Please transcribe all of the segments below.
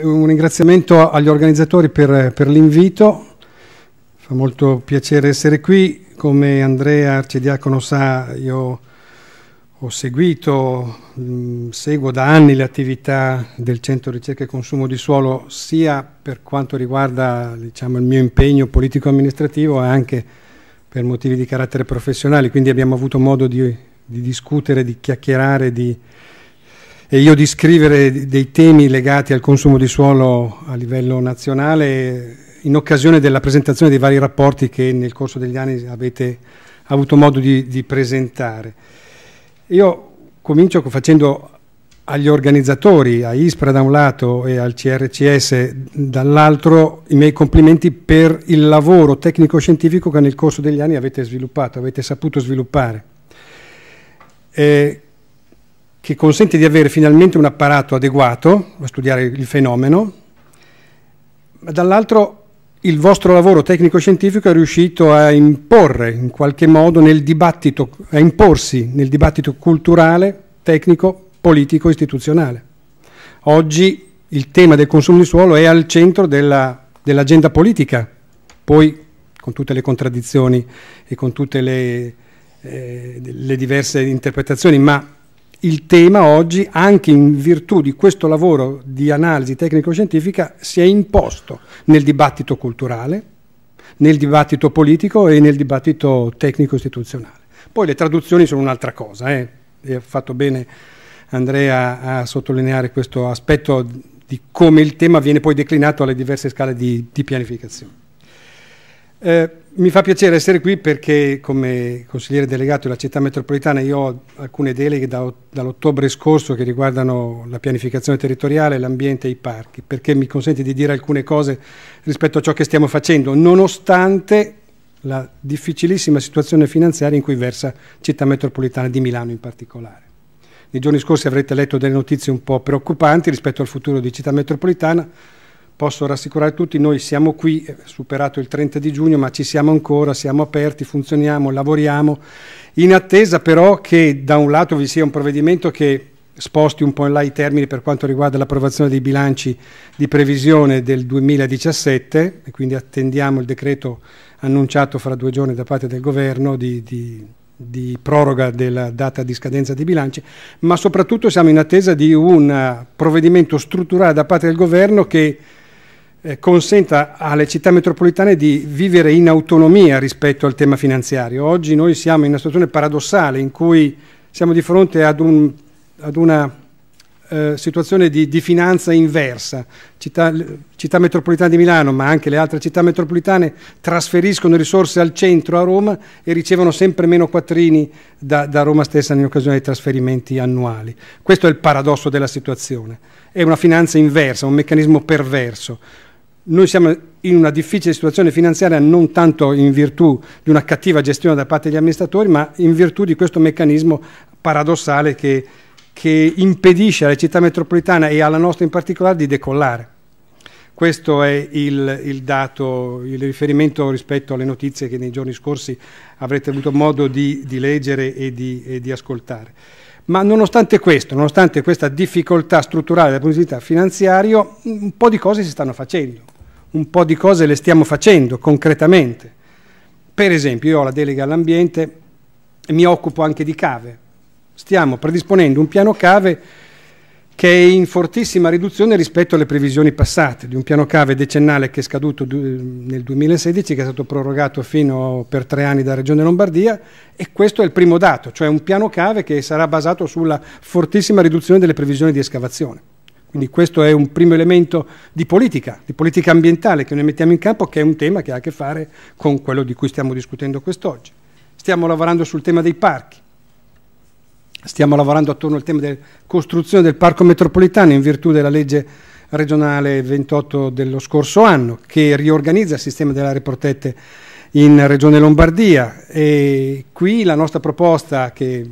un ringraziamento agli organizzatori per, per l'invito, fa molto piacere essere qui, come Andrea Arcidiacono sa io ho seguito, mh, mm, seguo da anni le attività del Centro Ricerca e Consumo di Suolo sia per quanto riguarda diciamo, il mio impegno politico-amministrativo e anche per motivi di carattere professionale, quindi abbiamo avuto modo di, di discutere, di chiacchierare, di e io di scrivere dei temi legati al consumo di suolo a livello nazionale in occasione della presentazione dei vari rapporti che nel corso degli anni avete avuto modo di, di presentare. Io comincio facendo agli organizzatori, a ISPRA da un lato e al CRCS dall'altro, i miei complimenti per il lavoro tecnico-scientifico che nel corso degli anni avete sviluppato, avete saputo sviluppare. Eh, che consente di avere finalmente un apparato adeguato a studiare il fenomeno, ma dall'altro il vostro lavoro tecnico-scientifico è riuscito a imporre in qualche modo nel dibattito, a imporsi nel dibattito culturale, tecnico, politico, istituzionale. Oggi il tema del consumo di suolo è al centro dell'agenda dell politica, poi con tutte le contraddizioni e con tutte le, eh, le diverse interpretazioni, ma il tema oggi, anche in virtù di questo lavoro di analisi tecnico-scientifica, si è imposto nel dibattito culturale, nel dibattito politico e nel dibattito tecnico-istituzionale. Poi le traduzioni sono un'altra cosa, eh. ha fatto bene Andrea a sottolineare questo aspetto di come il tema viene poi declinato alle diverse scale di, di pianificazione. Eh, mi fa piacere essere qui perché come consigliere delegato della città metropolitana io ho alcune deleghe da, dall'ottobre scorso che riguardano la pianificazione territoriale, l'ambiente e i parchi, perché mi consente di dire alcune cose rispetto a ciò che stiamo facendo, nonostante la difficilissima situazione finanziaria in cui versa città metropolitana di Milano in particolare. Nei giorni scorsi avrete letto delle notizie un po' preoccupanti rispetto al futuro di città metropolitana, posso rassicurare tutti, noi siamo qui, eh, superato il 30 di giugno, ma ci siamo ancora, siamo aperti, funzioniamo, lavoriamo, in attesa però che da un lato vi sia un provvedimento che sposti un po' in là i termini per quanto riguarda l'approvazione dei bilanci di previsione del 2017 e quindi attendiamo il decreto annunciato fra due giorni da parte del governo di, di, di proroga della data di scadenza dei bilanci, ma soprattutto siamo in attesa di un eh, provvedimento strutturale da parte del governo che eh, consenta alle città metropolitane di vivere in autonomia rispetto al tema finanziario. Oggi noi siamo in una situazione paradossale in cui siamo di fronte ad, un, ad una eh, situazione di, di, finanza inversa. Città, città metropolitana di Milano, ma anche le altre città metropolitane, trasferiscono risorse al centro a Roma e ricevono sempre meno quattrini da, da Roma stessa in occasione dei trasferimenti annuali. Questo è il paradosso della situazione. È una finanza inversa, un meccanismo perverso. Noi siamo in una difficile situazione finanziaria non tanto in virtù di una cattiva gestione da parte degli amministratori, ma in virtù di questo meccanismo paradossale che, che impedisce alle città metropolitane e alla nostra in particolare di decollare. Questo è il, il, dato, il riferimento rispetto alle notizie che nei giorni scorsi avrete avuto modo di, di leggere e di, e di, ascoltare. Ma nonostante questo, nonostante questa difficoltà strutturale dal punto di vista finanziario, un po' di cose si stanno facendo un po' di cose le stiamo facendo concretamente. Per esempio, io ho la delega all'ambiente e mi occupo anche di cave. Stiamo predisponendo un piano cave che è in fortissima riduzione rispetto alle previsioni passate, di un piano cave decennale che è scaduto nel 2016, che è stato prorogato fino per tre anni dalla Regione Lombardia, e questo è il primo dato, cioè un piano cave che sarà basato sulla fortissima riduzione delle previsioni di escavazione. Quindi questo è un primo elemento di politica, di politica ambientale che noi mettiamo in campo, che è un tema che ha a che fare con quello di cui stiamo discutendo quest'oggi. Stiamo lavorando sul tema dei parchi, stiamo lavorando attorno al tema della costruzione del parco metropolitano in virtù della legge regionale 28 dello scorso anno che riorganizza il sistema delle aree protette in Regione Lombardia e qui la nostra proposta che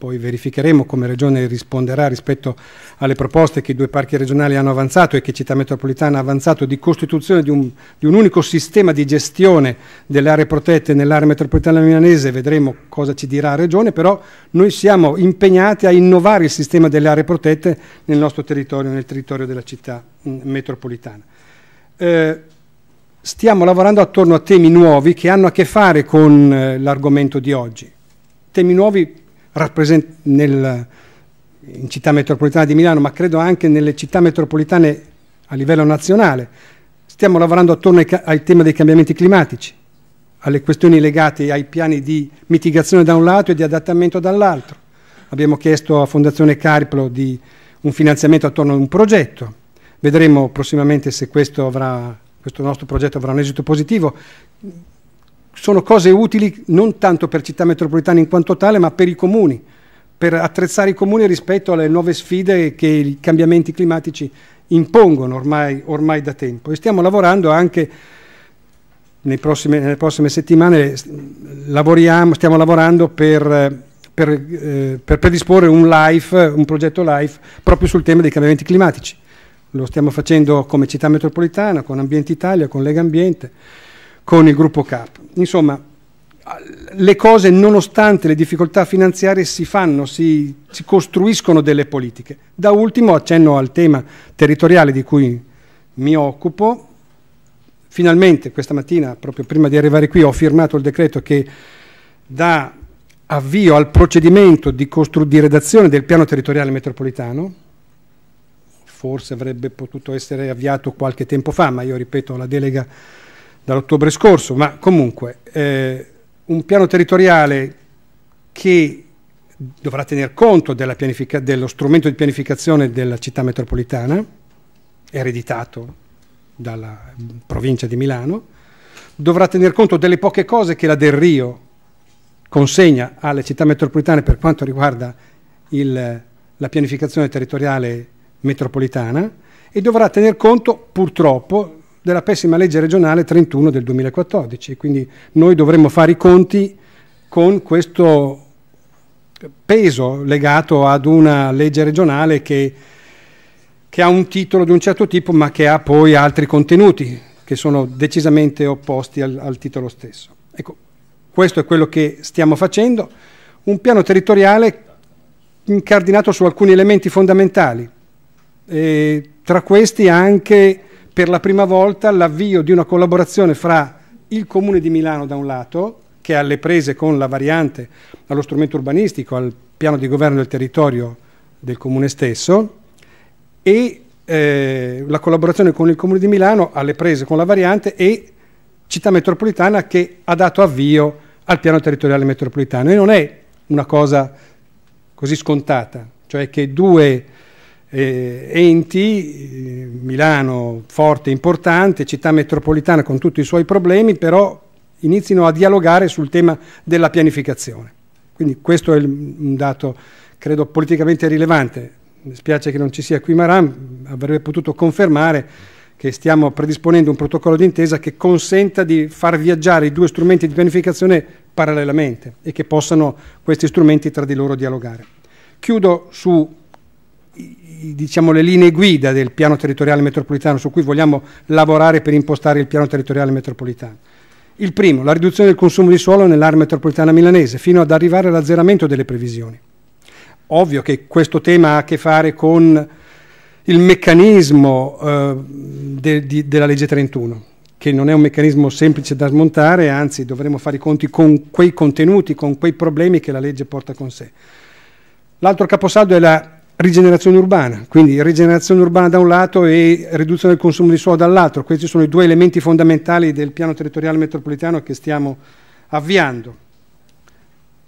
poi verificheremo come Regione risponderà rispetto a alle proposte che i due parchi regionali hanno avanzato e che Città Metropolitana ha avanzato di costituzione di un, di un unico sistema di gestione delle aree protette nell'area metropolitana milanese, vedremo cosa ci dirà la Regione, però noi siamo impegnati a innovare il sistema delle aree protette nel nostro territorio, nel territorio della città mm, metropolitana. Eh, stiamo lavorando attorno a temi nuovi che hanno a che fare con eh, l'argomento di oggi. Temi nuovi nel, in città metropolitana di Milano, ma credo anche nelle città metropolitane a livello nazionale. Stiamo lavorando attorno ai, ai tema dei cambiamenti climatici, alle questioni legate ai piani di mitigazione da un lato e di adattamento dall'altro. Abbiamo chiesto a Fondazione Cariplo di un finanziamento attorno a un progetto. Vedremo prossimamente se questo, avrà, questo nostro progetto avrà un esito positivo sono cose utili non tanto per città metropolitane in quanto tale, ma per i comuni per attrezzare i comuni rispetto alle nuove sfide che i cambiamenti climatici impongono ormai, ormai da tempo. E stiamo lavorando anche prossimi, nelle prossime settimane, stiamo lavorando per, per, eh, per predisporre un, life, un progetto LIFE proprio sul tema dei cambiamenti climatici. Lo stiamo facendo come città metropolitana, con Ambiente Italia, con Lega Ambiente, con il gruppo CAP. Insomma, le cose, nonostante le difficoltà finanziarie, si fanno, si, si costruiscono delle politiche. Da ultimo accenno al tema territoriale di cui mi occupo. Finalmente questa mattina, proprio prima di arrivare qui, ho firmato il decreto che dà avvio al procedimento di, di redazione del piano territoriale metropolitano, forse avrebbe potuto essere avviato qualche tempo fa, ma io ripeto la delega dall'ottobre scorso, ma comunque eh, un piano territoriale che dovrà tener conto dello strumento di pianificazione della città metropolitana, ereditato dalla mm, provincia di Milano, dovrà tener conto delle poche cose che la Del Rio consegna alle città metropolitane per quanto riguarda il, la pianificazione territoriale metropolitana e dovrà tener conto purtroppo della pessima legge regionale 31 del 2014. Quindi noi dovremmo fare i conti con questo peso legato ad una legge regionale che, che ha un titolo di un certo tipo ma che ha poi altri contenuti che sono decisamente opposti al, al titolo stesso. Ecco, questo è quello che stiamo facendo, un piano territoriale incardinato su alcuni elementi fondamentali, e tra questi anche per la prima volta l'avvio di una collaborazione fra il Comune di Milano da un lato, che è alle prese con la variante allo strumento urbanistico, al piano di governo del territorio del Comune stesso, e eh, la collaborazione con il Comune di Milano alle prese con la variante e città metropolitana che ha dato avvio al piano territoriale metropolitano. E non è una cosa così scontata, cioè che due eh, enti, eh, Milano forte, importante, città metropolitana con tutti i suoi problemi, però inizino a dialogare sul tema della pianificazione. Quindi questo è un dato, credo, politicamente rilevante. Mi spiace che non ci sia qui Maran, avrebbe potuto confermare che stiamo predisponendo un protocollo d'intesa che consenta di far viaggiare i due strumenti di pianificazione parallelamente e che possano questi strumenti tra di loro dialogare. Chiudo su diciamo, le linee guida del piano territoriale metropolitano su cui vogliamo lavorare per impostare il piano territoriale metropolitano. Il primo, la riduzione del consumo di suolo nell'area metropolitana milanese, fino ad arrivare all'azzeramento delle previsioni. Ovvio che questo tema ha a che fare con il meccanismo eh, de, de, della legge 31, che non è un meccanismo semplice da smontare, anzi dovremo fare i conti con quei contenuti, con quei problemi che la legge porta con sé. L'altro caposaldo è la rigenerazione urbana, quindi rigenerazione urbana da un lato e riduzione del consumo di suolo dall'altro, questi sono i due elementi fondamentali del piano territoriale metropolitano che stiamo avviando.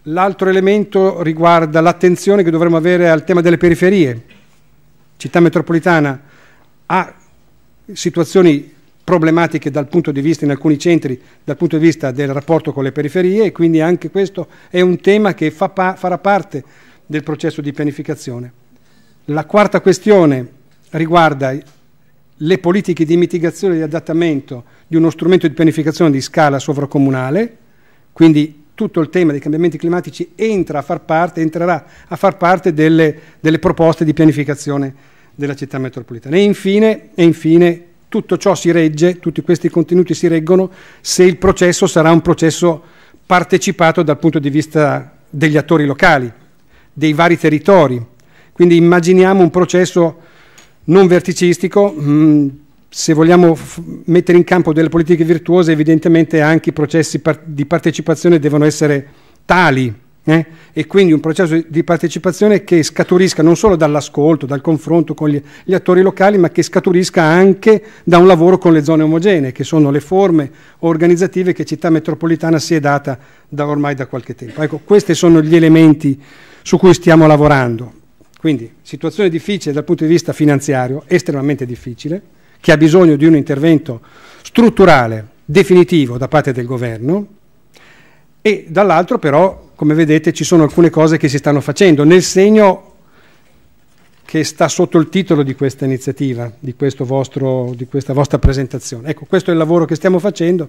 L'altro elemento riguarda l'attenzione che dovremmo avere al tema delle periferie. Città metropolitana ha situazioni problematiche dal punto di vista in alcuni centri, dal punto di vista del rapporto con le periferie e quindi anche questo è un tema che fa farà parte del processo di pianificazione. La quarta questione riguarda le politiche di mitigazione e di adattamento di uno strumento di pianificazione di scala sovracomunale, quindi tutto il tema dei cambiamenti climatici entra a far parte, entrerà a far parte delle, delle proposte di pianificazione della città metropolitana. E infine, e infine tutto ciò si regge, tutti questi contenuti si reggono se il processo sarà un processo partecipato dal punto di vista degli attori locali, dei vari territori, quindi immaginiamo un processo non verticistico, mm, se vogliamo mettere in campo delle politiche virtuose evidentemente anche i processi par di partecipazione devono essere tali eh? e quindi un processo di partecipazione che scaturisca non solo dall'ascolto, dal confronto con gli, gli, attori locali, ma che scaturisca anche da un lavoro con le zone omogenee, che sono le forme organizzative che Città Metropolitana si è data da ormai da qualche tempo. Ecco, questi sono gli elementi su cui stiamo lavorando. Quindi situazione difficile dal punto di vista finanziario, estremamente difficile, che ha bisogno di un intervento strutturale, definitivo da parte del governo e dall'altro però, come vedete, ci sono alcune cose che si stanno facendo nel segno che sta sotto il titolo di questa iniziativa, di, vostro, di questa vostra presentazione. Ecco, questo è il lavoro che stiamo facendo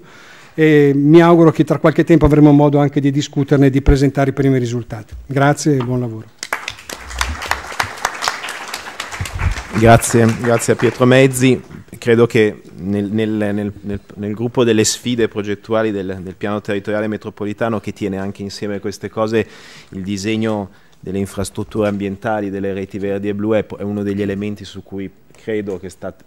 e mi auguro che tra qualche tempo avremo modo anche di discuterne e di presentare i primi risultati. Grazie e buon lavoro. Grazie, grazie a Pietro Mezzi. Credo che nel, nel, nel, nel gruppo delle sfide progettuali del, del piano territoriale metropolitano, che tiene anche insieme queste cose, il disegno delle infrastrutture ambientali, delle reti verdi e blu è, uno degli elementi su cui credo che state,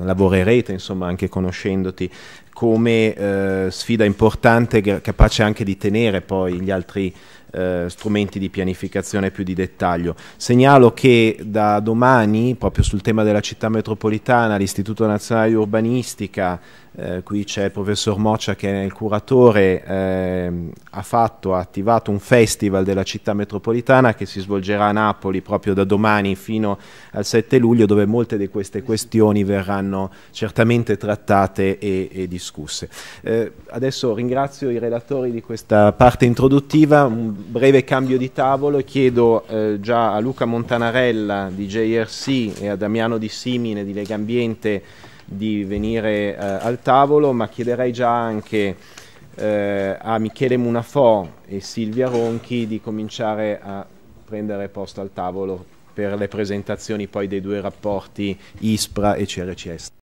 lavorerete, insomma, anche conoscendoti, come eh, sfida importante, capace anche di tenere poi gli altri eh, strumenti di pianificazione più di dettaglio. Segnalo che da domani, proprio sul tema della città metropolitana, l'Istituto Nazionale di Urbanistica, eh, qui c'è il professor Moccia che è il curatore, eh, ha, fatto, ha attivato un festival della città metropolitana che si svolgerà a Napoli proprio da domani fino al 7 luglio dove molte di queste questioni verranno certamente trattate e, e discusse. Eh, adesso ringrazio i relatori di questa parte introduttiva, un breve cambio di tavolo e chiedo eh, già a Luca Montanarella di JRC e a Damiano Di Simine di Lega Ambiente di venire eh, al tavolo, ma chiederei già anche eh, a Michele Munafò e Silvia Ronchi di cominciare a prendere posto al tavolo per le presentazioni poi dei due rapporti ISPRA e CRCS.